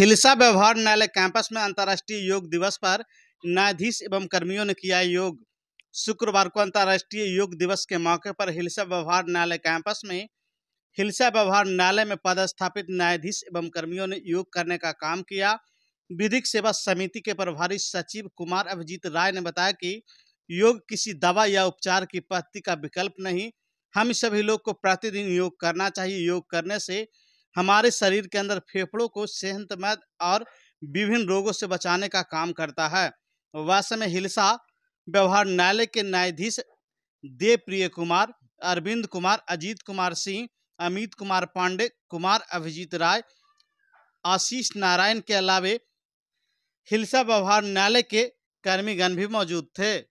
खिलसा व्यवहार न्यायालय कैंपस में अंतर्राष्ट्रीय योग दिवस पर न्यायाधीश एवं कर्मियों ने किया योग शुक्रवार को अंतर्राष्ट्रीय योग दिवस के मौके पर हिलसा व्यवहार न्यायालय कैंपस में हिलसा व्यवहार न्यायालय में पदस्थापित न्यायाधीश एवं कर्मियों ने योग करने का काम किया विधिक सेवा समिति के प्रभारी सचिव कुमार अभिजीत राय ने बताया कि योग किसी दवा या उपचार की पद्धति का विकल्प नहीं हम सभी लोग को प्रतिदिन योग करना चाहिए योग करने से हमारे शरीर के अंदर फेफड़ों को सेहतमंद और विभिन्न रोगों से बचाने का काम करता है वैसे में हिलसा व्यवहार न्यायालय के न्यायाधीश देव प्रिय कुमार अरविंद कुमार अजीत कुमार सिंह अमित कुमार पांडे कुमार अभिजीत राय आशीष नारायण के अलावे हिलसा व्यवहार न्यायालय के कर्मीगण भी मौजूद थे